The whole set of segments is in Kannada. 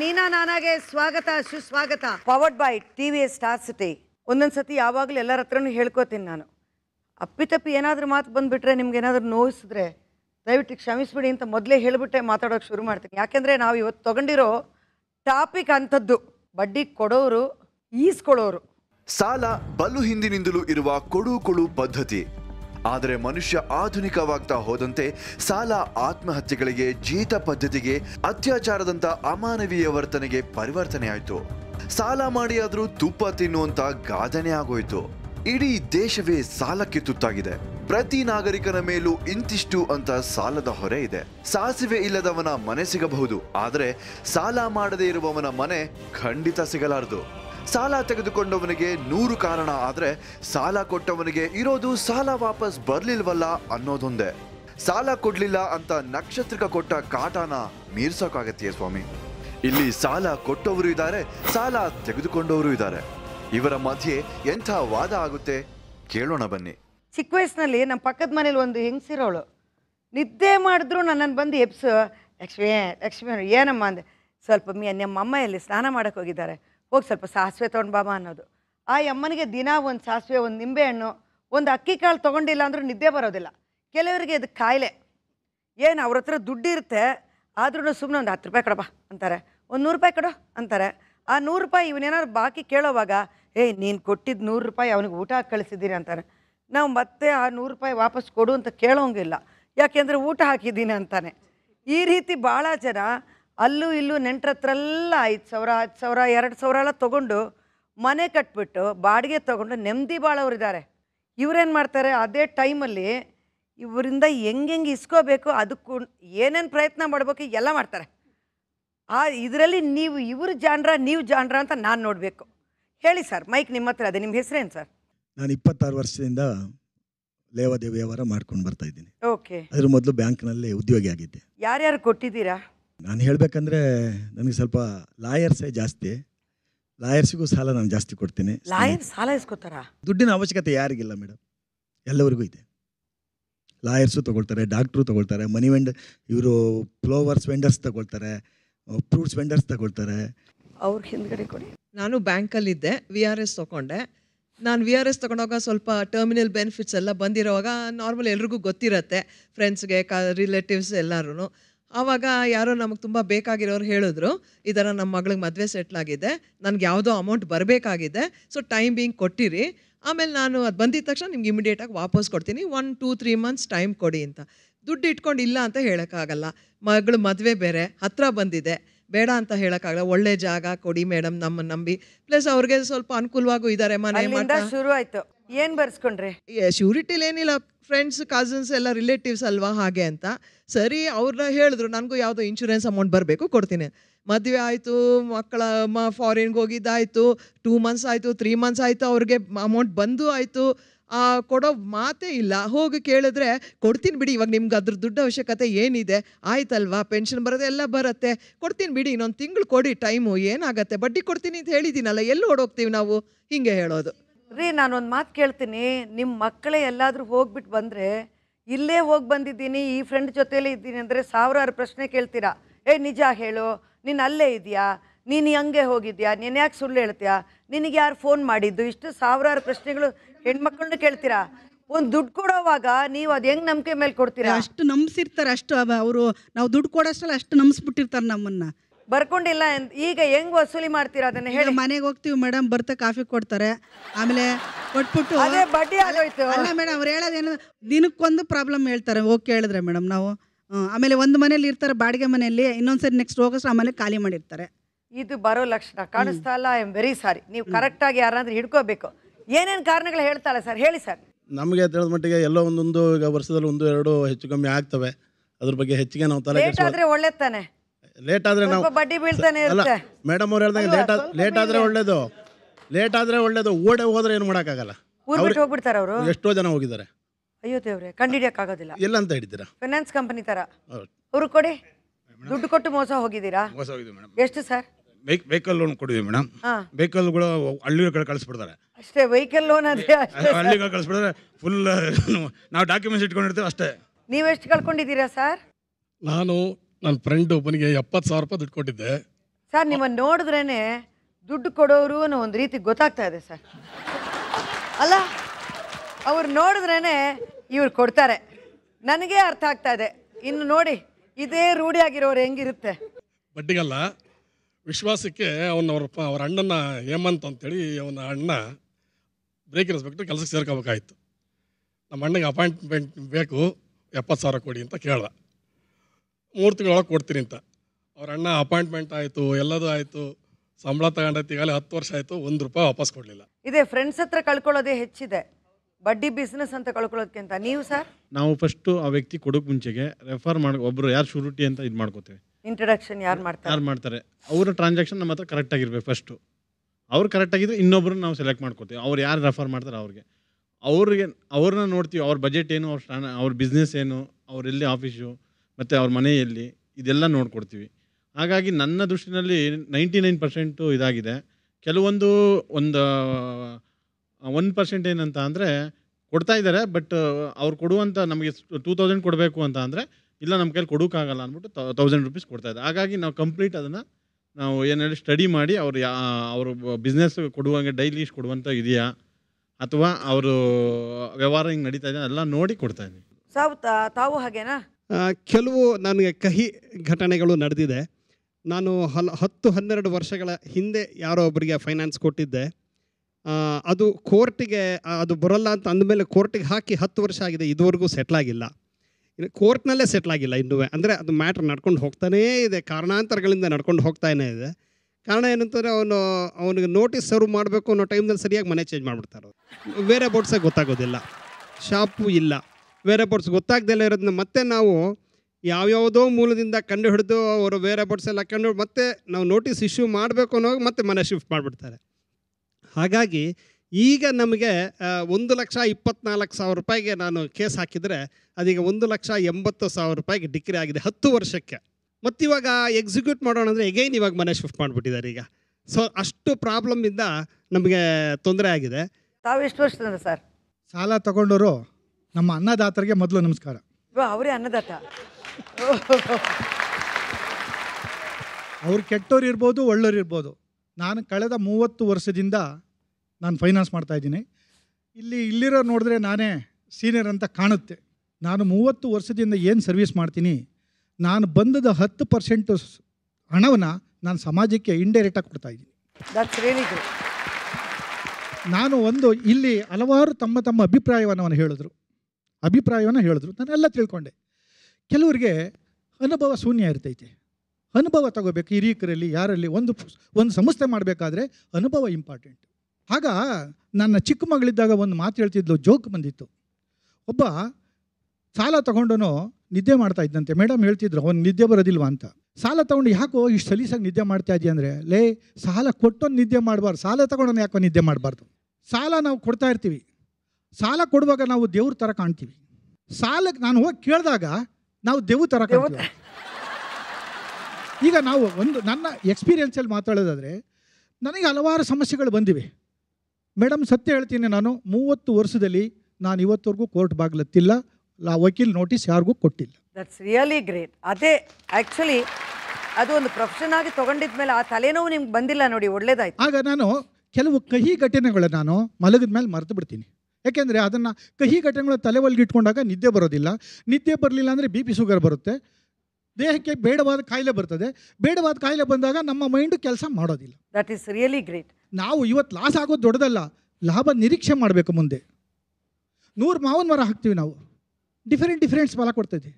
ನೀನಾ ನಾನಾಗೆ ಸ್ವಾಗತ ಸುಸ್ವಾಗತ powered by T V S star city ಒಂದೊಂದ್ಸತಿ ಯಾವಾಗಲೂ ಎಲ್ಲರ ಹತ್ರನೂ ಹೇಳ್ಕೋತೀನಿ ನಾನು ಅಪ್ಪಿತಪ್ಪಿ ಏನಾದರೂ ಮಾತು ಬಂದುಬಿಟ್ರೆ ನಿಮ್ಗೆ ಏನಾದರೂ ನೋಯಿಸಿದ್ರೆ ದಯವಿಟ್ಟು ಕ್ಷಮಿಸ್ಬಿಡಿ ಅಂತ ಮೊದಲೇ ಹೇಳಿಬಿಟ್ಟೆ ಮಾತಾಡೋಕೆ ಶುರು ಮಾಡ್ತೀನಿ ಯಾಕೆಂದರೆ ನಾವು ಇವತ್ತು ತೊಗೊಂಡಿರೋ ಟಾಪಿಕ್ ಅಂಥದ್ದು ಬಡ್ಡಿ ಕೊಡೋರು ಈಸ್ಕೊಳ್ಳೋರು ಸಾಲ ಬಲು ಹಿಂದಿನಿಂದಲೂ ಇರುವ ಕೊಡು ಕೊಡು ಪದ್ಧತಿ ಆದರೆ ಮನುಷ್ಯ ಆಧುನಿಕವಾಗ್ತಾ ಹೋದಂತೆ ಸಾಲ ಆತ್ಮಹತ್ಯೆಗಳಿಗೆ ಜೀತ ಪದ್ಧತಿಗೆ ಅತ್ಯಾಚಾರದಂತ ಅಮಾನವೀಯ ವರ್ತನೆಗೆ ಪರಿವರ್ತನೆ ಆಯಿತು ಸಾಲ ಮಾಡಿಯಾದರೂ ತುಪ್ಪ ತಿನ್ನುವಂತ ಗಾದನೆ ಆಗೋಯಿತು ಇಡೀ ದೇಶವೇ ಸಾಲಕ್ಕೆ ತುತ್ತಾಗಿದೆ ಪ್ರತಿ ನಾಗರಿಕನ ಮೇಲೂ ಇಂತಿಷ್ಟು ಅಂತ ಸಾಲದ ಹೊರೆ ಇದೆ ಸಾಸಿವೆ ಇಲ್ಲದವನ ಮನೆ ಸಿಗಬಹುದು ಆದರೆ ಸಾಲ ಮಾಡದೇ ಇರುವವನ ಮನೆ ಖಂಡಿತ ಸಿಗಲಾರದು ಸಾಲ ತೆಗೆದುಕೊಂಡವನಿಗೆ ನೂರು ಕಾರಣ ಆದರೆ ಸಾಲ ಕೊಟ್ಟವನಿಗೆ ಇರೋದು ಸಾಲ ವಾಪಸ್ ಬರಲಿಲ್ವಲ್ಲ ಅನ್ನೋದೊಂದೇ ಸಾಲ ಕೊಡಲಿಲ್ಲ ಅಂತ ನಕ್ಷತ್ರಕ ಕೊಟ್ಟ ಕಾಟಾನ ಮೀರ್ಸೋಕ್ಕಾಗತ್ತೆಯೇ ಸ್ವಾಮಿ ಇಲ್ಲಿ ಸಾಲ ಕೊಟ್ಟವರು ಇದ್ದಾರೆ ಸಾಲ ತೆಗೆದುಕೊಂಡವರು ಇದ್ದಾರೆ ಇವರ ಮಧ್ಯೆ ಎಂಥ ವಾದ ಆಗುತ್ತೆ ಕೇಳೋಣ ಬನ್ನಿ ಚಿಕ್ಕ ವಯಸ್ಸಿನಲ್ಲಿ ನಮ್ಮ ಪಕ್ಕದ ಮನೇಲಿ ಒಂದು ಹೆಂಗಸಿರೋಳು ನಿದ್ದೆ ಮಾಡಿದ್ರು ನನ್ನನ್ನು ಬಂದು ಎಪ್ಸು ಲಕ್ಷ್ಮಿ ಲಕ್ಷ್ಮೀ ಏನಮ್ಮ ಅಂದೆ ಸ್ವಲ್ಪ ಮೀ ನಿಮ್ಮ ಇಲ್ಲಿ ಸ್ನಾನ ಮಾಡೋಕ್ಕೆ ಹೋಗಿದ್ದಾರೆ ಹೋಗಿ ಸ್ವಲ್ಪ ಸಾಸಿವೆ ತೊಗೊಂಡು ಬಾಬಾ ಅನ್ನೋದು ಆ ಅಮ್ಮನಿಗೆ ದಿನ ಒಂದು ಸಾಸಿವೆ ಒಂದು ನಿಂಬೆಹಣ್ಣು ಒಂದು ಅಕ್ಕಿ ಕಾಳು ತೊಗೊಂಡಿಲ್ಲ ಅಂದರೂ ನಿದ್ದೆ ಬರೋದಿಲ್ಲ ಕೆಲವರಿಗೆ ಅದು ಕಾಯಿಲೆ ಏನು ಅವ್ರ ಹತ್ರ ದುಡ್ಡಿರುತ್ತೆ ಆದ್ರೂ ಸುಮ್ಮನೆ ಒಂದು ಹತ್ತು ರೂಪಾಯಿ ಕೊಡಬಾ ಅಂತಾರೆ ಒಂದು ನೂರು ರೂಪಾಯಿ ಕೊಡು ಅಂತಾರೆ ಆ ನೂರು ರೂಪಾಯಿ ಇವನೇನಾದ್ರು ಬಾಕಿ ಕೇಳೋವಾಗ ಏಯ್ ನೀನು ಕೊಟ್ಟಿದ್ದು ನೂರು ರೂಪಾಯಿ ಅವನಿಗೆ ಊಟ ಹಾಕಿ ಕಳಿಸಿದ್ದೀನಿ ಅಂತಾರೆ ನಾವು ಮತ್ತೆ ಆ ನೂರು ರೂಪಾಯಿ ವಾಪಸ್ ಕೊಡು ಅಂತ ಕೇಳೋಂಗಿಲ್ಲ ಯಾಕೆಂದರೆ ಊಟ ಹಾಕಿದ್ದೀನಿ ಅಂತಾನೆ ಈ ರೀತಿ ಭಾಳ ಜನ ಅಲ್ಲೂ ಇಲ್ಲೂ ಹತ್ರ ಎಲ್ಲ ಐದು ಸಾವಿರ ಹತ್ತು ಸಾವಿರ ಎರಡು ಸಾವಿರ ಎಲ್ಲ ತೊಗೊಂಡು ಮನೆ ಕಟ್ಬಿಟ್ಟು ಬಾಡಿಗೆ ತೊಗೊಂಡು ನೆಮ್ಮದಿ ಇದ್ದಾರೆ ಇವ್ರೇನು ಮಾಡ್ತಾರೆ ಅದೇ ಟೈಮಲ್ಲಿ ಇವರಿಂದ ಹೆಂಗೆ ಹೆಂಗೆ ಇಸ್ಕೋಬೇಕು ಅದಕ್ಕೂ ಏನೇನು ಪ್ರಯತ್ನ ಮಾಡಬೇಕು ಎಲ್ಲ ಮಾಡ್ತಾರೆ ಆ ಇದರಲ್ಲಿ ನೀವು ಇವರು ಜಾನರ ನೀವು ಜಾಣ್ರ ಅಂತ ನಾನು ನೋಡಬೇಕು ಹೇಳಿ ಸರ್ ಮೈಕ್ ನಿಮ್ಮ ಹತ್ರ ಅದೇ ನಿಮ್ಮ ಹೆಸರೇನು ಸರ್ ನಾನು ಇಪ್ಪತ್ತಾರು ವರ್ಷದಿಂದ ಲೇವಾದೇವಿ ವ್ಯವಹಾರ ಮಾಡ್ಕೊಂಡು ಬರ್ತಾ ಇದ್ದೀನಿ ಓಕೆ ಅದ್ರ ಮೊದಲು ಬ್ಯಾಂಕ್ನಲ್ಲಿ ಉದ್ಯೋಗಿ ಆಗಿದ್ದೆ ಯಾರ್ಯಾರು ಕೊಟ್ಟಿದ್ದೀರಾ ನಾನು ಹೇಳಬೇಕಂದ್ರೆ ನನಗೆ ಸ್ವಲ್ಪ ಲಾಯರ್ಸೇ ಜಾಸ್ತಿ ಲಾಯರ್ಸ್ಗೂ ಸಾಲ ನಾನು ಜಾಸ್ತಿ ಕೊಡ್ತೀನಿ ಲಾಯರ್ ಸಾಲ ದುಡ್ಡಿನ ಅವಶ್ಯಕತೆ ಯಾರಿಗಿಲ್ಲ ಮೇಡಮ್ ಎಲ್ಲವರಿಗೂ ಇದೆ ಲಾಯರ್ಸು ತೊಗೊಳ್ತಾರೆ ಡಾಕ್ಟ್ರು ತೊಗೊಳ್ತಾರೆ ಮನಿ ವೆಂಡ್ ಇವರು ಫ್ಲೋವರ್ಸ್ ವೆಂಡರ್ಸ್ ತಗೊಳ್ತಾರೆ ಫ್ರೂಟ್ಸ್ ವೆಂಡರ್ಸ್ ತಗೊಳ್ತಾರೆ ಅವ್ರ ಹಿಂದ್ಗಡೆ ಕೊಡಿ ನಾನು ಬ್ಯಾಂಕಲ್ಲಿದ್ದೆ ವಿ ಆರ್ ಎಸ್ ತೊಗೊಂಡೆ ನಾನು ವಿ ಆರ್ ಎಸ್ ತೊಗೊಂಡಾಗ ಸ್ವಲ್ಪ ಟರ್ಮಿನಲ್ ಬೆನಿಫಿಟ್ಸ್ ಎಲ್ಲ ಬಂದಿರೋವಾಗ ನಾರ್ಮಲ್ ಎಲ್ರಿಗೂ ಗೊತ್ತಿರತ್ತೆ ಫ್ರೆಂಡ್ಸ್ಗೆ ಕಾ ರಿಲೇಟಿವ್ಸ್ ಎಲ್ಲರೂ ಆವಾಗ ಯಾರೋ ನಮಗೆ ತುಂಬ ಬೇಕಾಗಿರೋರು ಹೇಳಿದ್ರು ಈ ಥರ ನಮ್ಮ ಮಗಳಿಗೆ ಮದುವೆ ಸೆಟ್ಲಾಗಿದೆ ನನಗೆ ಯಾವುದೋ ಅಮೌಂಟ್ ಬರಬೇಕಾಗಿದೆ ಸೊ ಟೈಮ್ ಬೀಂಗ್ ಕೊಟ್ಟಿರಿ ಆಮೇಲೆ ನಾನು ಅದು ಬಂದಿದ ತಕ್ಷಣ ನಿಮ್ಗೆ ಇಮಿಡಿಯೇಟಾಗಿ ವಾಪಸ್ ಕೊಡ್ತೀನಿ one two three months time ಕೊಡಿ ಅಂತ ದುಡ್ಡು ಇಟ್ಕೊಂಡು ಇಲ್ಲ ಅಂತ ಹೇಳೋಕ್ಕಾಗಲ್ಲ ಮಗಳು ಮದುವೆ ಬೇರೆ ಹತ್ತಿರ ಬಂದಿದೆ ಬೇಡ ಅಂತ ಹೇಳೋಕ್ಕಾಗಲ್ಲ ಒಳ್ಳೆ ಜಾಗ ಕೊಡಿ ಮೇಡಮ್ ನಮ್ಮ ನಂಬಿ ಪ್ಲಸ್ ಅವ್ರಿಗೆ ಸ್ವಲ್ಪ ಅನುಕೂಲವಾಗೂ ಇದ್ದಾರೆ ಮನೆ ಶುರು ಆಯಿತು ಏನು ಬರ್ಸ್ಕೊಂಡ್ರಿ ಶ್ಯೂರಿಟಿಲಿ ಏನಿಲ್ಲ ಫ್ರೆಂಡ್ಸ್ ಕಸಿನ್ಸ್ ಎಲ್ಲ ರಿಲೇಟಿವ್ಸ್ ಅಲ್ವಾ ಹಾಗೆ ಅಂತ ಸರಿ ಅವ್ರನ್ನ ಹೇಳಿದ್ರು ನನಗೂ ಯಾವುದೋ ಇನ್ಶೂರೆನ್ಸ್ ಅಮೌಂಟ್ ಬರಬೇಕು ಕೊಡ್ತೀನಿ ಮದುವೆ ಆಯಿತು ಮಕ್ಕಳ ಮ ಫಾರಿನ್ಗೆ ಹೋಗಿದ್ದಾಯಿತು ಟೂ ಮಂತ್ಸ್ ಆಯಿತು ತ್ರೀ ಮಂತ್ಸ್ ಆಯಿತು ಅವ್ರಿಗೆ ಅಮೌಂಟ್ ಬಂದು ಆಯಿತು ಕೊಡೋ ಮಾತೇ ಇಲ್ಲ ಹೋಗಿ ಕೇಳಿದ್ರೆ ಕೊಡ್ತೀನಿ ಬಿಡಿ ಇವಾಗ ನಿಮ್ಗೆ ಅದ್ರ ದುಡ್ಡು ಅವಶ್ಯಕತೆ ಏನಿದೆ ಆಯ್ತಲ್ವಾ ಪೆನ್ಷನ್ ಬರೋದು ಎಲ್ಲ ಬರುತ್ತೆ ಕೊಡ್ತೀನಿ ಬಿಡಿ ಇನ್ನೊಂದು ತಿಂಗಳು ಕೊಡಿ ಟೈಮು ಏನಾಗುತ್ತೆ ಬಡ್ಡಿ ಕೊಡ್ತೀನಿ ಅಂತ ಹೇಳಿದ್ದೀನಲ್ಲ ಎಲ್ಲಿ ಓಡೋಗ್ತೀವಿ ನಾವು ಹೀಗೆ ಹೇಳೋದು ರೀ ನಾನೊಂದು ಮಾತು ಕೇಳ್ತೀನಿ ನಿಮ್ಮ ಮಕ್ಕಳೇ ಎಲ್ಲಾದರೂ ಹೋಗ್ಬಿಟ್ಟು ಬಂದರೆ ಇಲ್ಲೇ ಹೋಗಿ ಬಂದಿದ್ದೀನಿ ಈ ಫ್ರೆಂಡ್ ಜೊತೆಲೇ ಇದ್ದೀನಿ ಅಂದರೆ ಸಾವಿರಾರು ಪ್ರಶ್ನೆ ಕೇಳ್ತೀರಾ ಏ ನಿಜ ಹೇಳು ನೀನು ಅಲ್ಲೇ ಇದೆಯಾ ನೀನು ಹಂಗೆ ಹೋಗಿದ್ಯಾ ನೀನು ಯಾಕೆ ಸುಳ್ಳು ಹೇಳ್ತೀಯಾ ನಿನಗೆ ಯಾರು ಫೋನ್ ಮಾಡಿದ್ದು ಇಷ್ಟು ಸಾವಿರಾರು ಪ್ರಶ್ನೆಗಳು ಹೆಣ್ಮಕ್ಳನ್ನ ಕೇಳ್ತೀರಾ ಒಂದು ದುಡ್ಡು ಕೊಡೋವಾಗ ನೀವು ಅದು ಹೆಂಗೆ ನಂಬಿಕೆ ಮೇಲೆ ಕೊಡ್ತೀರಾ ಅಷ್ಟು ನಂಬಿಸಿರ್ತಾರೆ ಅಷ್ಟು ಅವರು ನಾವು ದುಡ್ಡು ಕೊಡೋಷ್ಟರಲ್ಲಿ ಅಷ್ಟು ನಂಬಿಸ್ಬಿಟ್ಟಿರ್ತಾರೆ ನಮ್ಮನ್ನು ಬರ್ಕೊಂಡಿಲ್ಲ ಈಗ ಹೆಂಗ್ ವಸೂಲಿ ಮಾಡ್ತೀರಾ ಅದನ್ನ ಹೇಳಿ ಮನೆಗೆ ಹೋಗ್ತೀವಿ ಮೇಡಮ್ ಬರ್ತಾ ಕಾಫಿ ಕೊಡ್ತಾರೆ ಆಮೇಲೆ ಕೊಟ್ಬಿಟ್ಟು ಅದೇ ಬಡ್ಡಿ ಆಗೋಯ್ತು ಅಲ್ಲ ಮೇಡಮ್ ಅವ್ರು ಹೇಳೋದೇನು ದಿನಕ್ಕೊಂದು ಪ್ರಾಬ್ಲಮ್ ಹೇಳ್ತಾರೆ ಹೋಗಿ ಕೇಳಿದ್ರೆ ಮೇಡಮ್ ನಾವು ಆಮೇಲೆ ಒಂದು ಮನೇಲಿ ಇರ್ತಾರೆ ಬಾಡಿಗೆ ಮನೆಯಲ್ಲಿ ಇನ್ನೊಂದ್ಸರಿ ನೆಕ್ಸ್ಟ್ ಹೋಗೋಷ್ಟು ಆ ಮನೆ ಖಾಲಿ ಮಾಡಿರ್ತಾರೆ ಇದು ಬರೋ ಲಕ್ಷಣ ಕಾಣಿಸ್ತಾ ಇಲ್ಲ ಐ ಎಮ್ ವೆರಿ ಸಾರಿ ನೀವು ಕರೆಕ್ಟಾಗಿ ಆಗಿ ಯಾರಾದ್ರೂ ಹಿಡ್ಕೋಬೇಕು ಏನೇನು ಕಾರಣಗಳು ಹೇಳ್ತಾಳೆ ಸರ್ ಹೇಳಿ ಸರ್ ನಮಗೆ ತಿಳಿದ ಮಟ್ಟಿಗೆ ಎಲ್ಲೋ ಒಂದೊಂದು ಈಗ ವರ್ಷದಲ್ಲಿ ಒಂದು ಎರಡು ಹೆಚ್ಚು ಕಮ್ಮಿ ಆಗ್ತವೆ ಅದ್ರ ಬಗ್ಗೆ ಹೆಚ್ಚಿಗೆ ನಾವು ತಲೆ ಲೇಟ್ ಒಳ್ಳೆ ತಾನೆ ಲೇಟ್ ಆದ್ರೆ ನಾವು ಬಡ್ಡಿ ಬೀಳ್ತಾನೆ ಇರುತ್ತೆ ಮೇಡಮ್ ಅವ್ರು ಹೇಳ್ದಂಗೆ ಲೇಟ್ ಲೇಟ್ ಆದ್ರೆ ಒಳ್ಳೇದು ಲೇಟ್ ಆದ್ರೆ ಒಳ್ಳೇದು ಓಡೆ ಹೋದ್ರೆ ಏನು ಮಾಡೋಕ್ಕಾಗಲ್ಲ ಊರ್ ಬಿಟ್ಟು ಹೋಗ್ಬಿಡ್ತಾರೆ ಅವರು ಎಷ್ಟೋ ಜನ ಹೋಗಿದ್ದಾರೆ ಅಯ್ಯೋ ದೇವ್ರೆ ಕಂಡಿಡಿಯಕ್ಕಾಗೋದಿಲ್ಲ ಎಲ್ಲ ಅಂತ ಹಿಡಿದಿರಾ ಫೈನಾನ್ಸ್ ಕಂಪನಿ ತರ ಅವರು ಕೊಡಿ ದುಡ್ಡು ಕೊಟ್ಟು ಮೋಸ ಹೋಗಿದ್ದೀರಾ ಮೋಸ ಹೋಗಿದೆ ಮೇಡಮ್ ಎಷ್ಟು ಸರ್ ವೆಹಿಕಲ್ ಲೋನ್ ಕೊಡಿದ್ವಿ ಮೇಡಮ್ ವೆಹಿಕಲ್ಗಳು ಹಳ್ಳಿಗಳ ಕಡೆ ಕಳಿಸ್ಬಿಡ್ತಾರೆ ಅಷ್ಟೇ ವೆಹಿಕಲ್ ಲೋನ್ ಅದೇ ಹಳ್ಳಿಗಳ ಕಳಿಸ್ಬಿಡ್ತಾರೆ ಫುಲ್ ನಾವು ಡಾಕ್ಯುಮೆಂಟ್ಸ್ ಇಟ್ಕೊಂಡಿರ್ತೀವಿ ಅಷ್ಟೇ ನೀವೆಷ್ಟು ಕಳ್ಕೊಂಡಿದ್ದೀರಾ ಸರ್ ನಾನು ನನ್ನ ಫ್ರೆಂಡ್ ಒಬ್ಬನಿಗೆ ಎಪ್ಪತ್ತು ಸಾವಿರ ರೂಪಾಯಿ ದುಡ್ಡು ಕೊಟ್ಟಿದ್ದೆ ಸರ್ ನಿಮ್ಮನ್ನು ನೋಡಿದ್ರೇನೆ ದುಡ್ಡು ಕೊಡೋರು ಅನ್ನೋ ಒಂದು ರೀತಿ ಗೊತ್ತಾಗ್ತಾ ಇದೆ ಸರ್ ಅಲ್ಲ ಅವ್ರು ನೋಡಿದ್ರೇನೆ ಇವ್ರು ಕೊಡ್ತಾರೆ ನನಗೆ ಅರ್ಥ ಆಗ್ತಾ ಇದೆ ಇನ್ನು ನೋಡಿ ಇದೇ ರೂಢಿಯಾಗಿರೋರು ಹೆಂಗಿರುತ್ತೆ ಬಡ್ಡಿಗಲ್ಲ ವಿಶ್ವಾಸಕ್ಕೆ ಅವನ ಅವ್ರ ಪ- ಅವ್ರ ಅಣ್ಣನ ಹೇಮಂತ್ ಅಂತೇಳಿ ಅವನ ಅಣ್ಣ ಬ್ರೇಕ್ ಇರಿಸ್ಬೇಕು ಕೆಲಸಕ್ಕೆ ಸೇರ್ಕೋಬೇಕಾಯ್ತು ನಮ್ಮ ಅಣ್ಣಗೆ ಅಪಾಯಿಂಟ್ಮೆಂಟ್ ಬೇಕು ಎಪ್ಪತ್ತು ಸಾವಿರ ಕೊಡಿ ಅಂತ ಕೇಳ್ದೆ ಮೂರು ತಿಂಗಳೊಳಗೆ ಕೊಡ್ತೀನಿ ಅಂತ ಅವ್ರ ಅಣ್ಣ ಅಪಾಯಿಂಟ್ಮೆಂಟ್ ಆಯಿತು ಎಲ್ಲದೂ ಆಯಿತು ಸಂಬಳ ತಗೊಂಡೈತಿ ಹತ್ತು ವರ್ಷ ಆಯಿತು ಒಂದು ರೂಪಾಯಿ ವಾಪಸ್ ಕೊಡಲಿಲ್ಲ ಇದೆ ಫ್ರೆಂಡ್ಸ್ ಹತ್ರ ಕಳ್ಕೊಳ್ಳೋದೇ ಹೆಚ್ಚಿದೆ ಬಡ್ಡಿ ಬಿಸ್ನೆಸ್ ಅಂತ ಕಳ್ಕೊಳ್ಳೋದಕ್ಕಿಂತ ನೀವು ಸರ್ ನಾವು ಫಸ್ಟು ಆ ವ್ಯಕ್ತಿ ಕೊಡೋಕೆ ಮುಂಚೆಗೆ ರೆಫರ್ ಮಾಡಿ ಒಬ್ಬರು ಯಾರು ಶೂರಿಟಿ ಅಂತ ಇದು ಮಾಡ್ಕೋತೀವಿ ಇಂಟ್ರಡಕ್ಷನ್ ಯಾರು ಮಾಡ್ತಾರೆ ಯಾರು ಮಾಡ್ತಾರೆ ಅವರ ಟ್ರಾನ್ಸಾಕ್ಷನ್ ನಮ್ಮ ಹತ್ರ ಕರೆಕ್ಟ್ ಆಗಿರ್ಬೇಕು ಫಸ್ಟು ಅವ್ರು ಕರೆಕ್ಟ್ ಆಗಿದ್ರೆ ಇನ್ನೊಬ್ರು ನಾವು ಸೆಲೆಕ್ಟ್ ಮಾಡ್ಕೋತೀವಿ ಅವ್ರು ಯಾರು ರೆಫರ್ ಮಾಡ್ತಾರೆ ಅವ್ರಿಗೆ ಅವ್ರಿಗೆ ಅವ್ರನ್ನ ನೋಡ್ತೀವಿ ಅವ್ರ ಬಜೆಟ್ ಏನು ಅವ್ರ ಅವ್ರ ಬಿಸ್ನೆಸ್ ಏನು ಅವ್ರ ಎಲ್ಲಿ ಆಫೀಸು ಮತ್ತು ಅವ್ರ ಮನೆಯಲ್ಲಿ ಇದೆಲ್ಲ ನೋಡ್ಕೊಡ್ತೀವಿ ಹಾಗಾಗಿ ನನ್ನ ದೃಷ್ಟಿನಲ್ಲಿ ನೈಂಟಿ ನೈನ್ ಪರ್ಸೆಂಟು ಇದಾಗಿದೆ ಕೆಲವೊಂದು ಒಂದು ಒನ್ ಪರ್ಸೆಂಟ್ ಏನಂತ ಅಂದರೆ ಕೊಡ್ತಾ ಇದ್ದಾರೆ ಬಟ್ ಅವ್ರು ಕೊಡುವಂಥ ನಮಗೆ ಟೂ ತೌಸಂಡ್ ಕೊಡಬೇಕು ಅಂತ ಅಂದರೆ ಇಲ್ಲ ನಮ್ಮ ಕೈಲಿ ಕೊಡೋಕ್ಕಾಗಲ್ಲ ಅಂದ್ಬಿಟ್ಟು ತೌಸಂಡ್ ರುಪೀಸ್ ಇದ್ದಾರೆ ಹಾಗಾಗಿ ನಾವು ಕಂಪ್ಲೀಟ್ ಅದನ್ನು ನಾವು ಏನೇಳಿ ಹೇಳಿ ಸ್ಟಡಿ ಮಾಡಿ ಅವರು ಯಾ ಅವರು ಬಿಸ್ನೆಸ್ ಕೊಡುವಂಗೆ ಡೈಲಿ ಕೊಡುವಂಥ ಇದೆಯಾ ಅಥವಾ ಅವರು ವ್ಯವಹಾರ ಹಿಂಗೆ ನಡೀತಾ ಇದೆ ಎಲ್ಲ ನೋಡಿ ಕೊಡ್ತಾ ಇದ್ದೀನಿ ತಾವು ಹಾಗೇನಾ ಕೆಲವು ನನಗೆ ಕಹಿ ಘಟನೆಗಳು ನಡೆದಿದೆ ನಾನು ಹಲ್ ಹತ್ತು ಹನ್ನೆರಡು ವರ್ಷಗಳ ಹಿಂದೆ ಯಾರೋ ಒಬ್ಬರಿಗೆ ಫೈನಾನ್ಸ್ ಕೊಟ್ಟಿದ್ದೆ ಅದು ಕೋರ್ಟಿಗೆ ಅದು ಬರೋಲ್ಲ ಅಂತ ಅಂದಮೇಲೆ ಕೋರ್ಟಿಗೆ ಹಾಕಿ ಹತ್ತು ವರ್ಷ ಆಗಿದೆ ಇದುವರೆಗೂ ಸೆಟ್ಲಾಗಿಲ್ಲ ಇನ್ನು ಕೋರ್ಟ್ನಲ್ಲೇ ಸೆಟ್ಲಾಗಿಲ್ಲ ಇನ್ನೂ ಅಂದರೆ ಅದು ಮ್ಯಾಟ್ರ್ ನಡ್ಕೊಂಡು ಹೋಗ್ತಾನೇ ಇದೆ ಕಾರಣಾಂತರಗಳಿಂದ ನಡ್ಕೊಂಡು ಹೋಗ್ತಾನೇ ಇದೆ ಕಾರಣ ಏನಂತಂದರೆ ಅವನು ಅವನಿಗೆ ನೋಟಿಸ್ ಸರ್ವ್ ಮಾಡಬೇಕು ಅನ್ನೋ ಟೈಮ್ನಲ್ಲಿ ಸರಿಯಾಗಿ ಮನೆ ಚೇಂಜ್ ಮಾಡಿಬಿಡ್ತಾರೆ ಬೇರೆ ಬೋಟ್ಸಾಗಿ ಗೊತ್ತಾಗೋದಿಲ್ಲ ಶಾಪು ಇಲ್ಲ ಬೇರೆ ಬೋರ್ಡ್ಸ್ ಗೊತ್ತಾಗ್ದೆಲ್ಲ ಇರೋದನ್ನ ಮತ್ತೆ ನಾವು ಯಾವ್ಯಾವುದೋ ಮೂಲದಿಂದ ಕಂಡು ಹಿಡಿದು ಅವರು ವೇರ್ ಎಪೋರ್ಟ್ಸ್ ಎಲ್ಲ ಕಂಡು ಮತ್ತೆ ನಾವು ನೋಟಿಸ್ ಇಶ್ಯೂ ಮಾಡಬೇಕು ಅನ್ನೋವಾಗ ಮತ್ತೆ ಮನೆ ಶಿಫ್ಟ್ ಮಾಡಿಬಿಡ್ತಾರೆ ಹಾಗಾಗಿ ಈಗ ನಮಗೆ ಒಂದು ಲಕ್ಷ ಇಪ್ಪತ್ನಾಲ್ಕು ಸಾವಿರ ರೂಪಾಯಿಗೆ ನಾನು ಕೇಸ್ ಹಾಕಿದರೆ ಅದೀಗ ಒಂದು ಲಕ್ಷ ಎಂಬತ್ತು ಸಾವಿರ ರೂಪಾಯಿಗೆ ಡಿಕ್ರಿ ಆಗಿದೆ ಹತ್ತು ವರ್ಷಕ್ಕೆ ಮತ್ತಿವಾಗ ಎಕ್ಸಿಕ್ಯೂಟ್ ಮಾಡೋಣ ಅಂದರೆ ಎಗೈನ್ ಇವಾಗ ಮನೆ ಶಿಫ್ಟ್ ಮಾಡಿಬಿಟ್ಟಿದ್ದಾರೆ ಈಗ ಸೊ ಅಷ್ಟು ಪ್ರಾಬ್ಲಮ್ ಇಂದ ನಮಗೆ ತೊಂದರೆ ಆಗಿದೆ ತಾವೆಷ್ಟು ಎಷ್ಟು ವರ್ಷದಿಂದ ಸರ್ ಸಾಲ ತಗೊಂಡವರು ನಮ್ಮ ಅನ್ನದಾತರಿಗೆ ಮೊದಲು ನಮಸ್ಕಾರ ಅವರೇ ಅನ್ನದಾತ ಅವ್ರು ಕೆಟ್ಟವ್ರು ಇರ್ಬೋದು ಒಳ್ಳೋರು ಇರ್ಬೋದು ನಾನು ಕಳೆದ ಮೂವತ್ತು ವರ್ಷದಿಂದ ನಾನು ಫೈನಾನ್ಸ್ ಮಾಡ್ತಾ ಇದ್ದೀನಿ ಇಲ್ಲಿ ಇಲ್ಲಿರೋ ನೋಡಿದ್ರೆ ನಾನೇ ಸೀನಿಯರ್ ಅಂತ ಕಾಣುತ್ತೆ ನಾನು ಮೂವತ್ತು ವರ್ಷದಿಂದ ಏನು ಸರ್ವಿಸ್ ಮಾಡ್ತೀನಿ ನಾನು ಬಂದದ ಹತ್ತು ಪರ್ಸೆಂಟು ಹಣವನ್ನು ನಾನು ಸಮಾಜಕ್ಕೆ ಇಂಡೈರೆಕ್ಟಾಗಿ ಇದ್ದೀನಿ ನಾನು ಒಂದು ಇಲ್ಲಿ ಹಲವಾರು ತಮ್ಮ ತಮ್ಮ ಅಭಿಪ್ರಾಯವನ್ನು ಅವನು ಹೇಳಿದ್ರು ಅಭಿಪ್ರಾಯವನ್ನು ಹೇಳಿದ್ರು ನಾನೆಲ್ಲ ತಿಳ್ಕೊಂಡೆ ಕೆಲವರಿಗೆ ಅನುಭವ ಶೂನ್ಯ ಇರ್ತೈತೆ ಅನುಭವ ತಗೋಬೇಕು ಹಿರಿಯಕರಲ್ಲಿ ಯಾರಲ್ಲಿ ಒಂದು ಒಂದು ಸಂಸ್ಥೆ ಮಾಡಬೇಕಾದ್ರೆ ಅನುಭವ ಇಂಪಾರ್ಟೆಂಟ್ ಆಗ ನನ್ನ ಚಿಕ್ಕ ಮಗಳಿದ್ದಾಗ ಒಂದು ಮಾತು ಹೇಳ್ತಿದ್ಲು ಜೋಕ್ ಬಂದಿತ್ತು ಒಬ್ಬ ಸಾಲ ತೊಗೊಂಡನು ನಿದ್ದೆ ಮಾಡ್ತಾ ಇದ್ದಂತೆ ಮೇಡಮ್ ಹೇಳ್ತಿದ್ರು ಅವ್ನು ನಿದ್ದೆ ಬರೋದಿಲ್ವಾ ಅಂತ ಸಾಲ ತೊಗೊಂಡು ಯಾಕೋ ಇಷ್ಟು ಸಲೀಸಾಗಿ ನಿದ್ದೆ ಮಾಡ್ತಾ ಇದೆಯಾ ಅಂದರೆ ಲೇ ಸಾಲ ಕೊಟ್ಟೊಂದು ನಿದ್ದೆ ಮಾಡಬಾರ್ದು ಸಾಲ ತೊಗೊಂಡೊಂದು ಯಾಕೋ ನಿದ್ದೆ ಮಾಡಬಾರ್ದು ಸಾಲ ನಾವು ಕೊಡ್ತಾ ಇರ್ತೀವಿ ಸಾಲ ಕೊಡುವಾಗ ನಾವು ದೇವ್ರ ಥರ ಕಾಣ್ತೀವಿ ಸಾಲಕ್ಕೆ ನಾನು ಹೋಗಿ ಕೇಳಿದಾಗ ನಾವು ದೇವ್ರ ಥರ ಕಾಣ್ತೀವಿ ಈಗ ನಾವು ಒಂದು ನನ್ನ ಎಕ್ಸ್ಪೀರಿಯೆನ್ಸಲ್ಲಿ ಮಾತಾಡೋದಾದರೆ ನನಗೆ ಹಲವಾರು ಸಮಸ್ಯೆಗಳು ಬಂದಿವೆ ಮೇಡಮ್ ಸತ್ಯ ಹೇಳ್ತೀನಿ ನಾನು ಮೂವತ್ತು ವರ್ಷದಲ್ಲಿ ನಾನು ಇವತ್ತವರೆಗೂ ಕೋರ್ಟ್ ಬಾಗ್ಲತ್ತಿಲ್ಲ ವಕೀಲ್ ನೋಟಿಸ್ ಯಾರಿಗೂ ಕೊಟ್ಟಿಲ್ಲ ದಟ್ಸ್ ರಿಯಲಿ ಗ್ರೇಟ್ ಅದೇ ಆ್ಯಕ್ಚುಲಿ ಅದು ಒಂದು ಪ್ರೊಫೆಷನ್ ಆಗಿ ತೊಗೊಂಡಿದ ಮೇಲೆ ಆ ತಲೆನೋವು ನಿಮ್ಗೆ ಬಂದಿಲ್ಲ ನೋಡಿ ಒಳ್ಳೇದಾಯ್ತು ಆಗ ನಾನು ಕೆಲವು ಕಹಿ ಘಟನೆಗಳು ನಾನು ಮಲಗಿದ ಮೇಲೆ ಮರೆತು ಬಿಡ್ತೀನಿ ಯಾಕೆಂದರೆ ಅದನ್ನು ಕಹಿ ಘಟನೆಗಳ ತಲೆ ಒಳಗಿಟ್ಕೊಂಡಾಗ ನಿದ್ದೆ ಬರೋದಿಲ್ಲ ನಿದ್ದೆ ಬರಲಿಲ್ಲ ಅಂದರೆ ಬಿ ಪಿ ಶುಗರ್ ಬರುತ್ತೆ ದೇಹಕ್ಕೆ ಬೇಡವಾದ ಕಾಯಿಲೆ ಬರ್ತದೆ ಬೇಡವಾದ ಕಾಯಿಲೆ ಬಂದಾಗ ನಮ್ಮ ಮೈಂಡು ಕೆಲಸ ಮಾಡೋದಿಲ್ಲ ದಟ್ ಇಸ್ ರಿಯಲಿ ಗ್ರೇಟ್ ನಾವು ಇವತ್ತು ಲಾಸ್ ಆಗೋದು ದೊಡ್ಡದಲ್ಲ ಲಾಭ ನಿರೀಕ್ಷೆ ಮಾಡಬೇಕು ಮುಂದೆ ನೂರು ಮಾವನ್ ಮರ ಹಾಕ್ತೀವಿ ನಾವು ಡಿಫ್ರೆಂಟ್ ಡಿಫ್ರೆಂಟ್ಸ್ ಫಲ ಕೊಡ್ತೈತಿ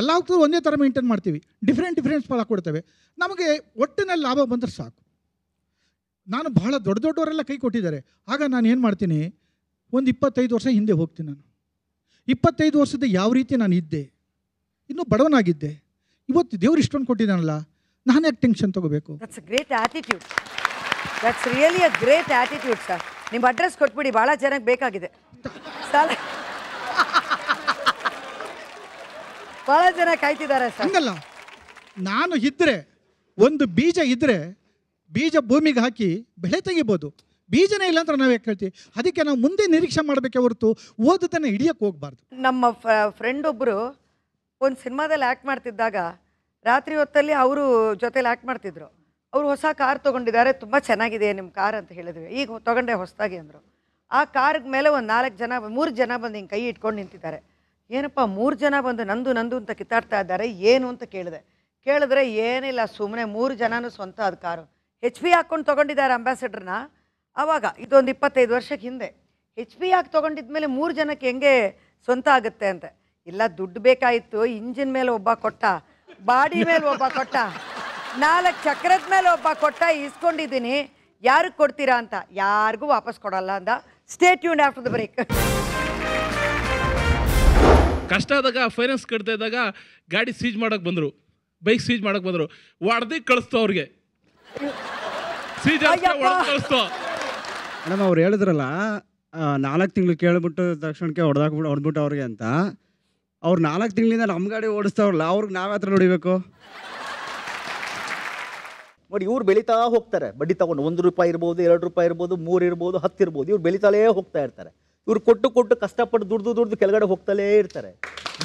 ಎಲ್ಲ ಒಂದೇ ಥರ ಮೇಂಟೈನ್ ಮಾಡ್ತೀವಿ ಡಿಫ್ರೆಂಟ್ ಡಿಫ್ರೆಂಟ್ಸ್ ಫಲ ಕೊಡ್ತೇವೆ ನಮಗೆ ಒಟ್ಟಿನಲ್ಲಿ ಲಾಭ ಬಂದರೆ ಸಾಕು ನಾನು ಬಹಳ ದೊಡ್ಡ ದೊಡ್ಡವರೆಲ್ಲ ಕೈ ಕೊಟ್ಟಿದ್ದಾರೆ ಆಗ ನಾನು ಏನು ಮಾಡ್ತೀನಿ ಒಂದು ಇಪ್ಪತ್ತೈದು ವರ್ಷ ಹಿಂದೆ ಹೋಗ್ತೀನಿ ನಾನು ಇಪ್ಪತ್ತೈದು ವರ್ಷದ ಯಾವ ರೀತಿ ನಾನು ಇದ್ದೆ ಇನ್ನೂ ಬಡವನಾಗಿದ್ದೆ ಇವತ್ತು ದೇವ್ರು ಇಷ್ಟೊಂದು ಕೊಟ್ಟಿದ್ದಾನಲ್ಲ ನಾನು ಯಾಕೆ ಟೆನ್ಷನ್ ತಗೋಬೇಕು great attitude that's really a great attitude sir ನಿಮ್ಮ ಅಡ್ರೆಸ್ ಕೊಟ್ಬಿಡಿ ಭಾಳ ಜನಕ್ಕೆ ಬೇಕಾಗಿದೆ ಸರ್ ಭಾಳ ಜನ ಕಾಯ್ತಿದ್ದಾರೆ ಸರ್ ಹಂಗಲ್ಲ ನಾನು ಇದ್ದರೆ ಒಂದು ಬೀಜ ಇದ್ದರೆ ಬೀಜ ಭೂಮಿಗೆ ಹಾಕಿ ಬೆಳೆ ತೆಗಿಬೋದು ಬೀಜನೇ ಇಲ್ಲ ಅಂತ ನಾವು ಯಾಕೆ ಹೇಳ್ತೀವಿ ಅದಕ್ಕೆ ನಾವು ಮುಂದೆ ನಿರೀಕ್ಷೆ ಮಾಡಬೇಕೆ ಹೊರತು ಓದುತ್ತಾನೆ ಹಿಡಿಯಕ್ಕೆ ಹೋಗ್ಬಾರ್ದು ನಮ್ಮ ಫ್ರೆಂಡ್ ಒಬ್ಬರು ಒಂದು ಸಿನಿಮಾದಲ್ಲಿ ಆ್ಯಕ್ಟ್ ಮಾಡ್ತಿದ್ದಾಗ ರಾತ್ರಿ ಹೊತ್ತಲ್ಲಿ ಅವರು ಜೊತೆಲಿ ಆ್ಯಕ್ಟ್ ಮಾಡ್ತಿದ್ರು ಅವರು ಹೊಸ ಕಾರ್ ತೊಗೊಂಡಿದ್ದಾರೆ ತುಂಬ ಚೆನ್ನಾಗಿದೆ ನಿಮ್ಮ ಕಾರ್ ಅಂತ ಹೇಳಿದ್ವಿ ಈಗ ತೊಗೊಂಡೆ ಹೊಸದಾಗಿ ಅಂದರು ಆ ಕಾರ್ ಮೇಲೆ ಒಂದು ನಾಲ್ಕು ಜನ ಮೂರು ಜನ ಬಂದು ಹಿಂಗೆ ಕೈ ಇಟ್ಕೊಂಡು ನಿಂತಿದ್ದಾರೆ ಏನಪ್ಪ ಮೂರು ಜನ ಬಂದು ನಂದು ನಂದು ಅಂತ ಕಿತ್ತಾಡ್ತಾ ಇದ್ದಾರೆ ಏನು ಅಂತ ಕೇಳಿದೆ ಕೇಳಿದ್ರೆ ಏನಿಲ್ಲ ಸುಮ್ಮನೆ ಮೂರು ಜನನೂ ಸ್ವಂತ ಅದು ಕಾರು ಹೆಚ್ ಪಿ ಹಾಕ್ಕೊಂಡು ತೊಗೊಂಡಿದ್ದಾರೆ ಅಂಬಾಸಿಡರ್ನ ಆವಾಗ ಇದೊಂದು ಇಪ್ಪತ್ತೈದು ವರ್ಷಕ್ಕೆ ಹಿಂದೆ ಹೆಚ್ ಪಿ ಯಾಕೆ ತೊಗೊಂಡಿದ್ಮೇಲೆ ಮೂರು ಜನಕ್ಕೆ ಹೆಂಗೆ ಸ್ವಂತ ಆಗುತ್ತೆ ಅಂತ ಇಲ್ಲ ದುಡ್ಡು ಬೇಕಾಯಿತು ಇಂಜಿನ್ ಮೇಲೆ ಒಬ್ಬ ಕೊಟ್ಟ ಬಾಡಿ ಮೇಲೆ ಒಬ್ಬ ಕೊಟ್ಟ ನಾಲ್ಕು ಚಕ್ರದ ಮೇಲೆ ಒಬ್ಬ ಕೊಟ್ಟ ಇಸ್ಕೊಂಡಿದ್ದೀನಿ ಯಾರಿಗೆ ಕೊಡ್ತೀರಾ ಅಂತ ಯಾರಿಗೂ ವಾಪಸ್ ಕೊಡಲ್ಲ ಅಂದ ಸ್ಟೇಟ್ ಯೂನ್ ಆಫ್ಟರ್ ದ ಬ್ರೇಕ್ ಕಷ್ಟ ಆದಾಗ ಫೈನಾನ್ಸ್ ಕಟ್ತಾ ಇದ್ದಾಗ ಗಾಡಿ ಸೀಜ್ ಮಾಡೋಕೆ ಬಂದರು ಬೈಕ್ ಸೀಜ್ ಮಾಡೋಕೆ ಬಂದರು ಒಡ್ದಿ ಕಳಿಸ್ತು ಅವ್ರಿಗೆ ಸೀಜ್ ಕಳಿಸ್ತು ಮೇಡಮ್ ಅವ್ರು ಹೇಳಿದ್ರಲ್ಲ ನಾಲ್ಕು ತಿಂಗಳು ಕೇಳ್ಬಿಟ್ಟು ತಕ್ಷಣಕ್ಕೆ ಹೊಡೆದಾಕ್ಬಿಟ್ಟು ಹೊಡೆದ್ಬಿಟ್ಟು ಅವ್ರಿಗೆ ಅಂತ ಅವ್ರು ನಾಲ್ಕು ತಿಂಗಳಿಂದ ನಮ್ಮ ಗಾಡಿ ಓಡಿಸ್ತಾವ್ರಲ್ಲ ಅವ್ರಿಗೆ ನಾವೇ ಹತ್ರ ನೋಡಿಬೇಕು ನೋಡಿ ಇವ್ರು ಬೆಳೀತಾ ಹೋಗ್ತಾರೆ ಬಡ್ಡಿ ತಗೊಂಡು ಒಂದು ರೂಪಾಯಿ ಇರ್ಬೋದು ಎರಡು ರೂಪಾಯಿ ಇರ್ಬೋದು ಮೂರು ಇರ್ಬೋದು ಹತ್ತು ಇರ್ಬೋದು ಇವ್ರು ಬೆಳೀತಾಲೇ ಹೋಗ್ತಾ ಇರ್ತಾರೆ ಇವ್ರು ಕೊಟ್ಟು ಕೊಟ್ಟು ಕಷ್ಟಪಟ್ಟು ದುಡ್ದು ದುಡ್ದು ಕೆಳಗಡೆ ಹೋಗ್ತಲೇ ಇರ್ತಾರೆ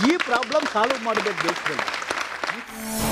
ಈ ಪ್ರಾಬ್ಲಮ್ ಸಾಲ್ವ್ ಮಾಡಬೇಕು ದೇಶದಲ್ಲಿ